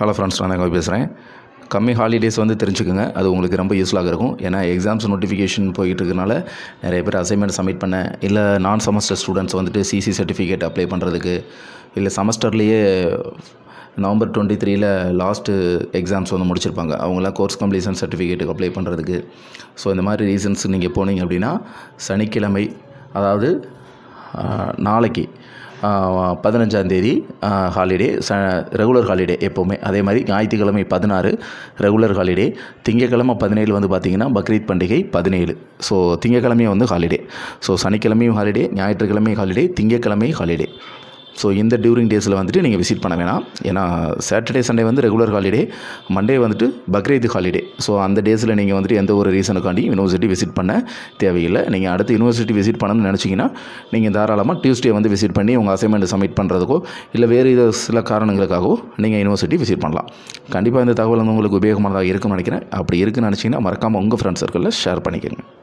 hello friends நான் தான் பேசுகிறேன் கம்மி ஹாலிடேஸ் வந்து தெரிஞ்சுக்கோங்க அது உங்களுக்கு ரொம்ப யூஸ்ஃபுல்லாக இருக்கும் ஏன்னா எக்ஸாம்ஸ் நோட்டிஃபிகேஷன் போய்கிட்டு இருக்கனால நிறைய பேர் அசைன்மெண்ட் சப்மிட் பண்ண இல்லை நான் செமஸ்டர் ஸ்டூடெண்ட்ஸ் வந்துட்டு சிசி சர்டிஃபிகேட் அப்ளை பண்ணுறதுக்கு இல்லை செமஸ்டர்லேயே நவம்பர் டுவெண்ட்டி த்ரீல லாஸ்ட்டு எக்ஸாம்ஸ் வந்து முடிச்சிருப்பாங்க அவங்களாம் கோர்ஸ் கம்ப்ளீஷன் சர்டிஃபிகேட்டுக்கு அப்ளை பண்ணுறதுக்கு ஸோ இந்த மாதிரி ரீசன்ஸ் நீங்கள் போனீங்க அப்படின்னா சனிக்கிழமை அதாவது நாளைக்கு பதினஞ்சாந்தேதி ஹாலிடே ச ரெகுலர் ஹாலிடே எப்போவுமே அதே மாதிரி ஞாயிற்றுக்கிழமை பதினாறு ரெகுலர் ஹாலிடே திங்கக்கிழமை பதினேழு வந்து பார்த்திங்கன்னா பக்ரீத் பண்டிகை பதினேழு ஸோ திங்கக்கிழமையும் வந்து ஹாலிடே ஸோ சனிக்கிழமையும் ஹாலிடே ஞாயிற்றுக்கிழமை ஹாலிடே திங்கக்கிழமை ஹாலிடே ஸோ இந்த டியூரிங் டேஸில் வந்துட்டு நீங்கள் விசிட் பண்ண வேணாம் ஏன்னா சாட்டர்டே சண்டே வந்து ரெகுலர் ஹாலிடே மண்டே வந்துட்டு பக்ரீத் ஹாலிடே ஸோ அந்த டேஸில் நீங்கள் வந்துட்டு எந்த ஒரு ரீசனுக்காண்டி யூனிவர்சிட்டி விசிட் பண்ண தேவையில்லை நீங்கள் அடுத்து யூனிவர்சிட்டி விசிட் பண்ணணும்னு நினச்சிங்கன்னா நீங்கள் தாராளமாக டியூஸ்டே வந்து விசிட் பண்ணி உங்கள் அசைன்மெண்ட் சப்மிட் பண்ணுறதுக்கோ இல்லை வேறு இது சில காரணங்களுக்காகவோ நீங்கள் யூனிவர்சிட்டி விசிட் பண்ணலாம் கண்டிப்பாக இந்த தகவல் வந்து உங்களுக்கு உபயோகமானதாக இருக்கும்னு நினைக்கிறேன் அப்படி இருக்குன்னு நினச்சிங்கன்னா மறக்காமல் உங்கள் ஃப்ரெண்ட்ஸ் சர்க்கிளில் ஷேர் பண்ணிக்கோங்க